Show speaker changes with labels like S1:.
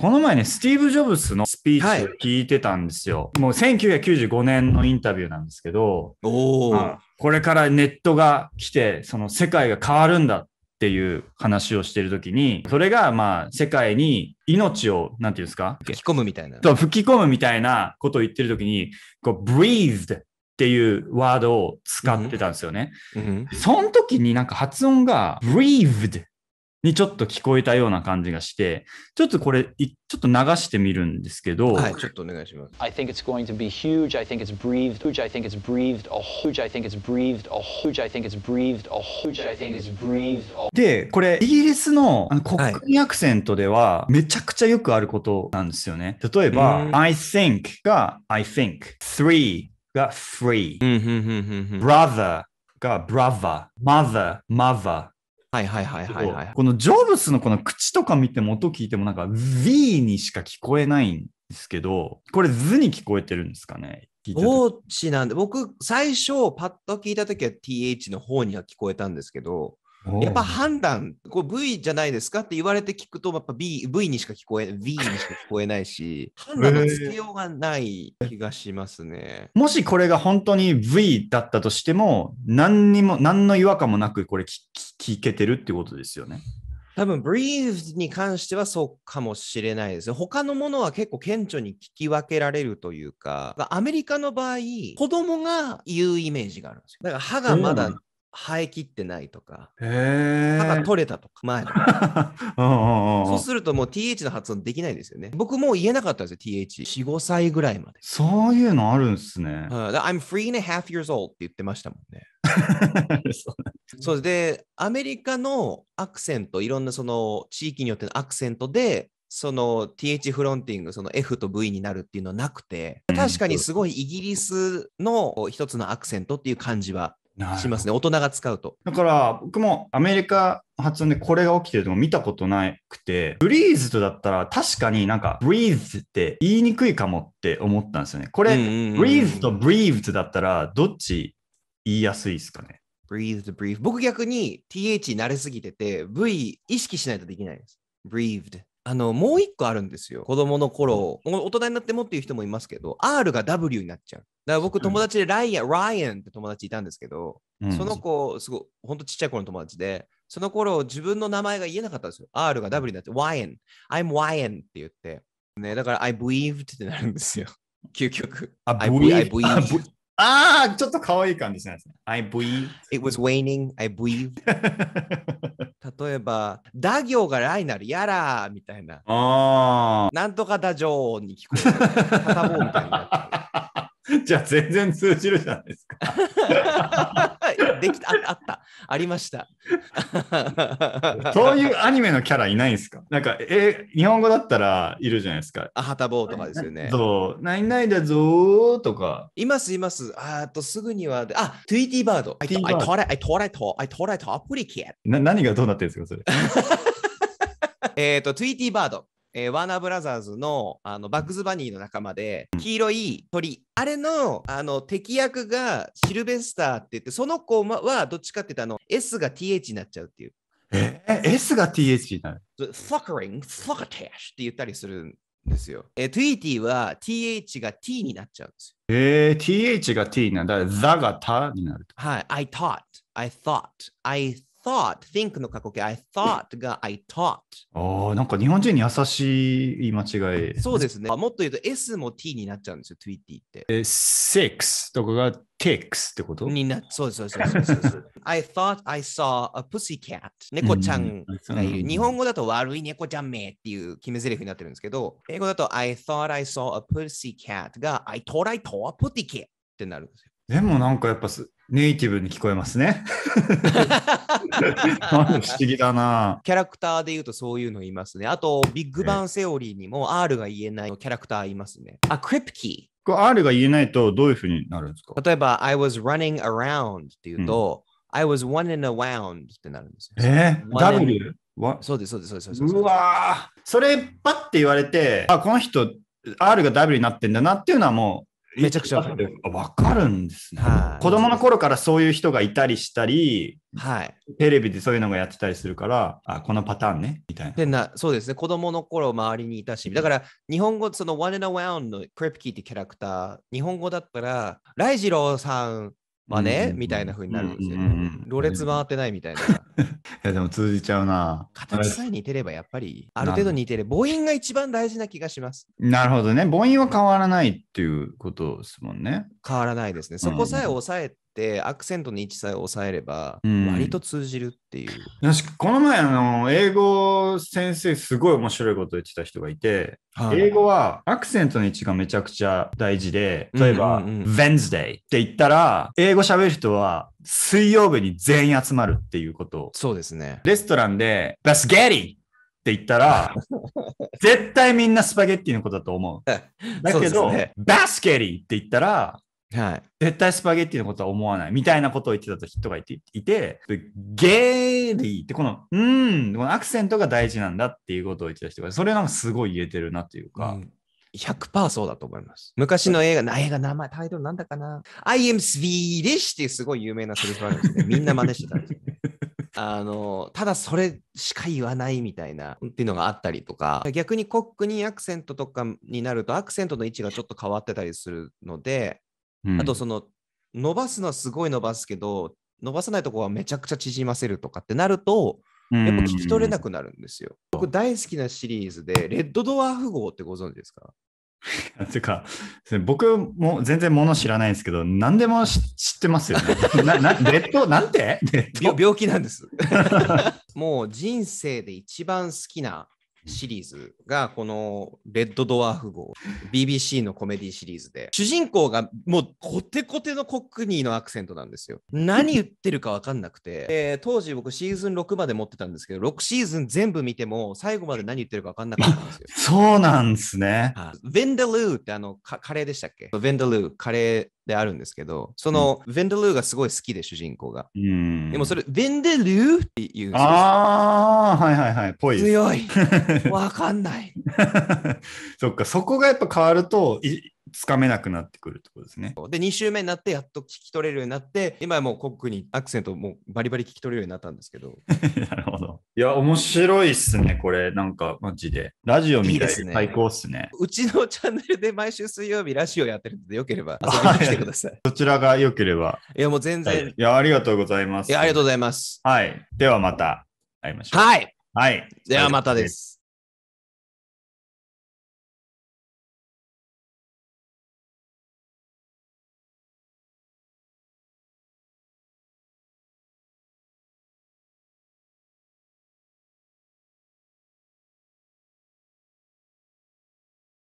S1: この前ね、スティーブ・ジョブズのスピーチを聞いてたんですよ。はい、もう1995年のインタビューなんですけど、おこれからネットが来て、その世界が変わるんだっていう話をしてる時に、それがまあ世界に命を、なんていうんですか吹き込むみたいな。と吹き込むみたいなことを言ってる時に、こう、breathed っていうワードを使ってたんですよね。うんうん、その時になんか発音が breathed にちょっと聞こえたような感じがして、ちょっとこれ、ちょっと流してみるんですけど、はい、ちょっとお願いします。
S2: I think it's going to be huge. I think it's breathed. Huge. I think it's breathed. A huge. I think it's breathed. A huge. I think it's breathed. A huge. I think it's
S1: breathed. で、これ、イギリスのあの国民アクセントでは、めちゃくちゃよくあることなんですよね。例えば、I think が I think。three が free。brother が brother。mother、mother。はいはいはいはい、はい、このジョブスのこの口とか見ても音聞いてもなんか V にしか聞こえないんですけど、これ図に聞こえてるんですかねどっ
S2: ちなんで、僕最初パッと聞いた時は TH の方には聞こえたんですけど、やっぱ判断、こ V じゃないですかって言われて聞くと、やっぱ B、V にしか聞こえ、V にしか聞
S1: こえないし、判断のつけよ
S2: うがない気がしますね。も
S1: しこれが本当に V だったとしても、何にも、何の違和感もなく、これ聞けてるってことですよね。
S2: 多分、breathe に関してはそうかもしれないです他のものは結構顕著に聞き分けられるというか、アメリカの場合、子供が言うイメージがあるんですよ。だから歯がまだ生えきってないとか、歯が取れたとか、前とか。
S1: そうす
S2: るともう th の発音できないですよね。僕も言えなかったんですよ、th。4、5歳ぐらいまで。
S1: そういうのあるんですね。う
S2: ん、I'm three and a half years old って言ってましたもんね。そうで、アメリカのアクセント、いろんなその地域によってのアクセントで、その TH フロンティング、その F と V になるっていうのはなくて、確かにすごいイギリスの一つのアクセントっていう感じはしますね、大人が使うと。
S1: だから、僕もアメリカ発音でこれが起きてるの見たことなくて、ブリーズとだったら確かになんか、ブリーズって言いにくいかもって思ったんですよね。これ、ブリーズとブリーズだったら、どっち言いやすいですかね。ブリーズ、ブリーフ。僕逆に
S2: th 慣れすぎてて、v 意識しないとできないです。breathed あのもう一個あるんですよ子供の頃大人になってもっていう人もいますけど R が W になっちゃうだから僕友達でライアン、うん、ライアンって友達いたんですけど、うん、その子すごいほんとちっちゃい頃の友達でその頃自分の名前が言えなかったんですよ R が W になって y a n I'm y a n って言ってねだから I believed ってなるんですよ究極あ I b e l i e v e ああ、ちょっとかわいい感じなんですね。I believe. It was waning, I believe. 例えば、ダ行がライナル、やらみたいな。
S1: ああ。
S2: なんとかだ女王に聞こえる。じゃあ全然通じるじゃないですか。できたあったありました
S1: そういうアニメのキャラいないんですかなんかえ日本語だったらいるじゃないですかあはたぼうとかですよねそうないないだぞーとかいますいま
S2: すあとすぐにはあトゥイティバード I
S1: な何がどうなってるんですかそれ
S2: えっ、と、トゥイティーバード。えー、ワーナーブラザーズのあのバックズバニーの仲間で黄色い鳥あれのあの敵役がシルベスターって言ってその子はどっちかって言ったの S が TH になっちゃうっていう。
S1: ええ ?S が TH になる
S2: ?Fuckering, fuckatash って言ったりするんですよ。えー、20は TH が T になっちゃうんですよ。
S1: えー、TH が T なんだ。ザがタになる。
S2: はい。I taught, I thought, I thought,
S1: think の過去形、I thought が I taught。ああ、なんか日本人に優しい言い間違い。そうですね。もっと言う
S2: と S も T になっちゃうんですよ、t w i t t
S1: って。え、six とかが takes ってことになそうそうそうそうそ
S2: う I thought I saw a pussycat. 猫ちゃんがいる。日本語だと悪い猫ちゃんめっていう決め台詞になってるんですけど、英語だと I thought I saw a pussycat が I thought I saw a pussycat って
S1: なるんですよ。でもなんかやっぱネイティブに聞こえますね。不思議だな。
S2: キャラクターで言うとそういうのいますね。あと、ビッグバンセオリーにも R が言えないキャラクターいますね。
S1: あ、クリプキー。これ R が言えないとどういうふうになるんですか
S2: 例えば、I was running around っていうと、うん、I was one in a round ってなるん
S1: ですよ。えー、W? そうです、そうです、そうです。そうですうわそれパッて言われて、あ、この人 R が W になってんだなっていうのはもうめちゃくちゃわかる。かるんですね。子供の頃からそういう人がいたりしたり、はい、テレビでそういうのがやってたりするから、あこのパターンね、みたいな。でなそうですね、子供の頃周りにいたし、
S2: だから日本語、その One and Around のクレプキーってキャラクター、日本語だったら、ライジローさんまあね、みたいな風になるんですよ。ろれつ回ってないみたいな。い
S1: や、でも通じちゃうな。形さえ
S2: 似てればやっぱり、ある程度似てる。母音が一番大事な気がします。
S1: なるほどね。母音は変わらないっていうことですもんね。変わらないですね。そこさえ抑えって
S2: アクセントの位置さえ抑えれば割と通じるっていう。
S1: うん、この前あの英語先生すごい面白いこと言ってた人がいて、はい、英語はアクセントの位置がめちゃくちゃ大事で例えば「Wednesday」って言ったら英語喋る人は水曜日に全員集まるっていうことそうですねレストランで「バスゲリ!」って言ったら、絶対みんなスパゲッティのことだと思う。だけど、ね、バスケリーって言ったら、はい、絶対スパゲッティのことは思わないみたいなことを言ってたと人がいていてゲーリーってこの「うん」このアクセントが大事なんだっていうことを言ってた人がそれなんかすごい言えてるなっていうか。うん100%そうだと思います。昔の映画、
S2: 映画名前、タイトルなんだかな ?I am Swedish っていうすごい有名なセリフがあるんですね。みんな真似してたんですよね。あの、ただそれしか言わないみたいなっていうのがあったりとか、逆にコックにアクセントとかになると、アクセントの位置がちょっと変わってたりするので、うん、あとその伸ばすのはすごい伸ばすけど伸ばさないとこはめちゃくちゃ縮ませるとかってなると
S1: やっぱ聞き取れなく
S2: なるんですよ。僕大好きなシリーズで、レッドドワーフ号ってご存知ですか
S1: ていうか、僕も全然もの知らないんですけど、何でも知ってますよね。レッド、なんて病気なんです。
S2: もう人生で一番好きなシリーズがこの「レッド・ドワーフ号」BBC のコメディシリーズで主人公がもうコテコテのコックニーのアクセントなんですよ。何言ってるか分かんなくて、え ー、当時僕シーズン6まで持ってたんですけど6シーズン全部見ても最後まで何言ってるか分かんなかったんですよ。
S1: そうなんですね。
S2: ヴィンダルーってあのカレーでしたっけヴィンダルーカレーであるんですけど、その、ヴェンデルーがすごい好きで、主人公が。
S1: で
S2: もそれ、ヴェンデルーって
S1: いう。ああ、はいはいはい、ぽい。強い。
S2: わかんない。
S1: そっか、そこがやっぱ変わると、いつかめなくなってくるってことですね。
S2: で、2週目になって、やっと聞き取れるようになって、今はもうコックにアクセントもバリバリ聞き取れるようになったんですけど。な
S1: るほど。いや、面白いっすね、これ。なんか、マジで。ラジオみたいで最高っすね。
S2: いいすねうちのチャンネルで毎週水曜日ラジオやってるんで、よければ遊びに来てください。
S1: そちらがよければ。いや、もう全然、はい。いや、ありがとうございます。いや、ありがとうございます。はい。ではまた会いましょう。はい。はい。ではまたです。